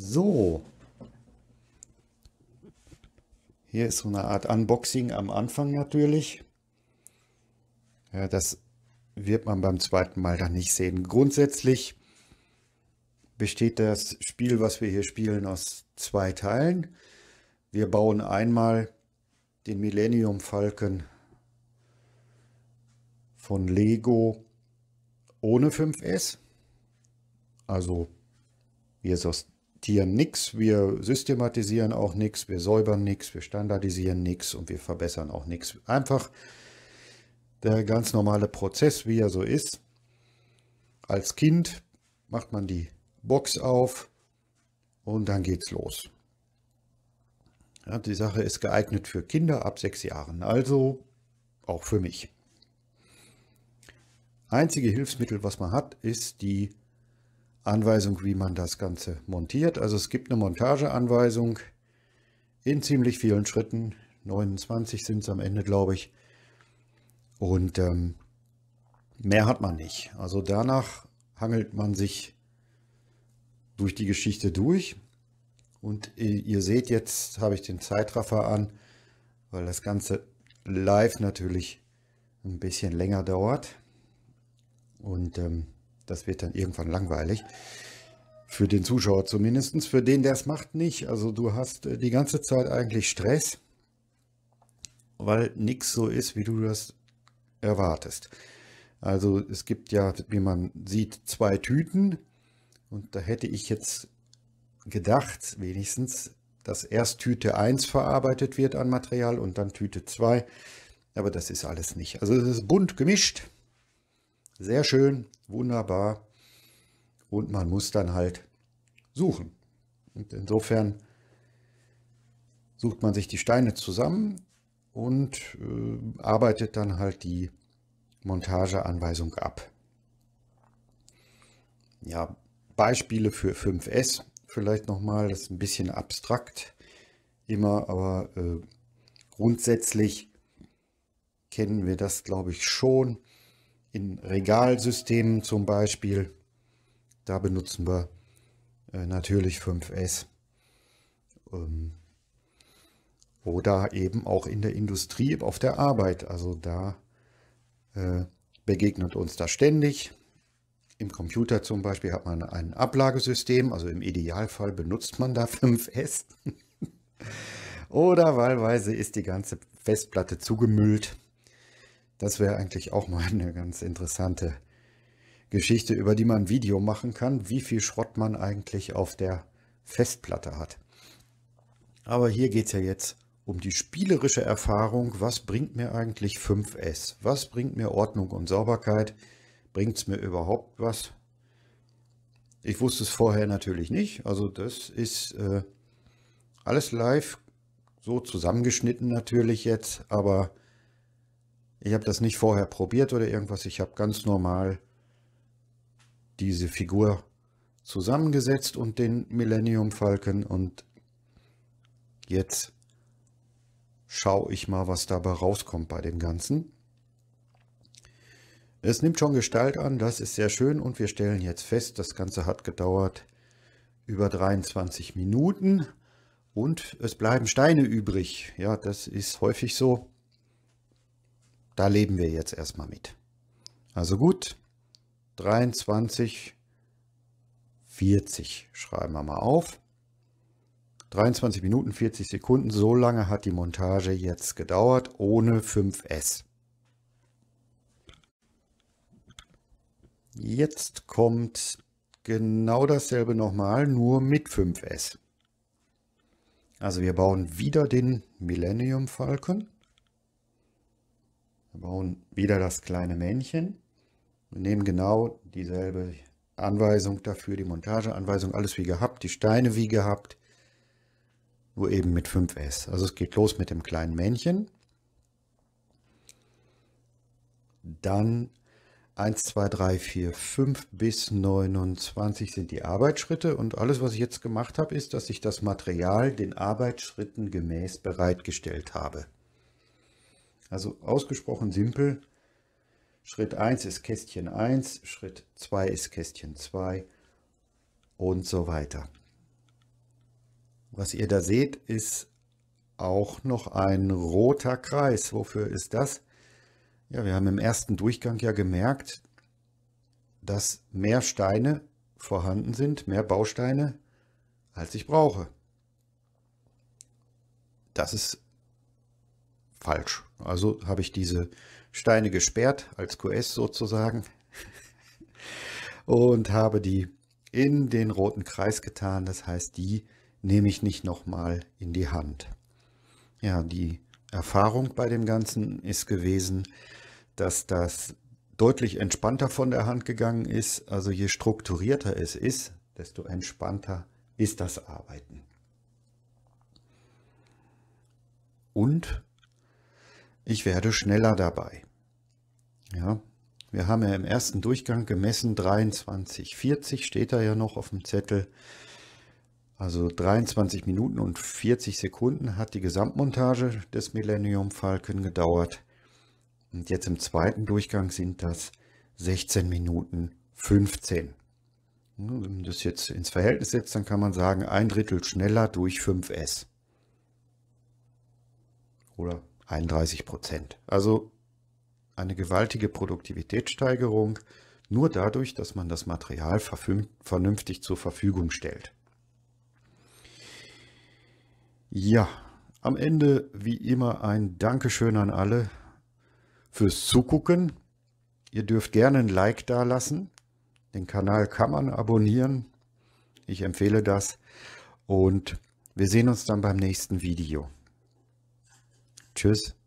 So. Hier ist so eine Art Unboxing am Anfang natürlich. Ja, das wird man beim zweiten Mal dann nicht sehen. Grundsätzlich besteht das Spiel, was wir hier spielen, aus zwei Teilen. Wir bauen einmal den Millennium Falcon von Lego ohne 5S. Also wie es aus sortieren nichts, wir systematisieren auch nichts, wir säubern nichts, wir standardisieren nichts und wir verbessern auch nichts. Einfach der ganz normale Prozess, wie er so ist. Als Kind macht man die Box auf und dann geht's los. Ja, die Sache ist geeignet für Kinder ab sechs Jahren, also auch für mich. Einzige Hilfsmittel, was man hat, ist die Anweisung, wie man das Ganze montiert. Also es gibt eine Montageanweisung in ziemlich vielen Schritten. 29 sind es am Ende, glaube ich. Und ähm, mehr hat man nicht. Also danach hangelt man sich durch die Geschichte durch. Und äh, ihr seht, jetzt habe ich den Zeitraffer an, weil das Ganze live natürlich ein bisschen länger dauert. Und ähm, das wird dann irgendwann langweilig. Für den Zuschauer zumindest, für den, der es macht, nicht. Also du hast äh, die ganze Zeit eigentlich Stress, weil nichts so ist, wie du das erwartest. Also es gibt ja, wie man sieht, zwei Tüten. Und da hätte ich jetzt gedacht, wenigstens, dass erst Tüte 1 verarbeitet wird an Material und dann Tüte 2. Aber das ist alles nicht. Also es ist bunt gemischt. Sehr schön, wunderbar. Und man muss dann halt suchen. Und insofern sucht man sich die Steine zusammen und äh, arbeitet dann halt die Montageanweisung ab. Ja, Beispiele für 5S vielleicht nochmal, das ist ein bisschen abstrakt immer, aber äh, grundsätzlich kennen wir das, glaube ich, schon in Regalsystemen zum Beispiel. Da benutzen wir äh, natürlich 5S. Ähm, oder eben auch in der Industrie, auf der Arbeit. Also da äh, begegnet uns das ständig. Im Computer zum Beispiel hat man ein Ablagesystem, also im Idealfall benutzt man da 5S. Oder wahlweise ist die ganze Festplatte zugemüllt das wäre eigentlich auch mal eine ganz interessante Geschichte, über die man ein Video machen kann, wie viel Schrott man eigentlich auf der Festplatte hat. Aber hier geht es ja jetzt um die spielerische Erfahrung. Was bringt mir eigentlich 5S? Was bringt mir Ordnung und Sauberkeit? Bringt es mir überhaupt was? Ich wusste es vorher natürlich nicht. Also das ist äh, alles live so zusammengeschnitten natürlich jetzt, aber ich habe das nicht vorher probiert oder irgendwas. Ich habe ganz normal diese Figur zusammengesetzt und den Millennium Falcon und jetzt schaue ich mal, was dabei rauskommt bei dem Ganzen. Es nimmt schon Gestalt an, das ist sehr schön und wir stellen jetzt fest, das Ganze hat gedauert über 23 Minuten und es bleiben Steine übrig. Ja, das ist häufig so. Da leben wir jetzt erstmal mit. Also gut, 23, 40 schreiben wir mal auf. 23 Minuten 40 Sekunden, so lange hat die Montage jetzt gedauert ohne 5S. Jetzt kommt genau dasselbe nochmal, nur mit 5S. Also wir bauen wieder den Millennium Falcon. Wir bauen wieder das kleine Männchen. Wir nehmen genau dieselbe Anweisung dafür, die Montageanweisung, alles wie gehabt, die Steine wie gehabt, nur eben mit 5S. Also es geht los mit dem kleinen Männchen. Dann 1, 2, 3, 4, 5 bis 29 sind die Arbeitsschritte und alles, was ich jetzt gemacht habe, ist, dass ich das Material den Arbeitsschritten gemäß bereitgestellt habe. Also ausgesprochen simpel. Schritt 1 ist Kästchen 1, Schritt 2 ist Kästchen 2 und so weiter. Was ihr da seht, ist auch noch ein roter Kreis. Wofür ist das? Ja, wir haben im ersten Durchgang ja gemerkt, dass mehr Steine vorhanden sind, mehr Bausteine, als ich brauche. Das ist falsch. Also habe ich diese Steine gesperrt als QS sozusagen und habe die in den roten Kreis getan. Das heißt, die nehme ich nicht nochmal in die Hand. Ja, die Erfahrung bei dem Ganzen ist gewesen, dass das deutlich entspannter von der Hand gegangen ist. Also je strukturierter es ist, desto entspannter ist das Arbeiten. Und ich werde schneller dabei. Ja, wir haben ja im ersten Durchgang gemessen 23,40 steht da ja noch auf dem Zettel. Also 23 Minuten und 40 Sekunden hat die Gesamtmontage des Millennium Falcon gedauert. Und jetzt im zweiten Durchgang sind das 16 Minuten 15. Wenn man das jetzt ins Verhältnis setzt, dann kann man sagen, ein Drittel schneller durch 5S. Oder 31 Prozent. Also eine gewaltige Produktivitätssteigerung nur dadurch, dass man das Material vernünftig zur Verfügung stellt. Ja, am Ende wie immer ein Dankeschön an alle fürs Zugucken. Ihr dürft gerne ein Like da lassen. Den Kanal kann man abonnieren. Ich empfehle das. Und wir sehen uns dann beim nächsten Video. Tschüss.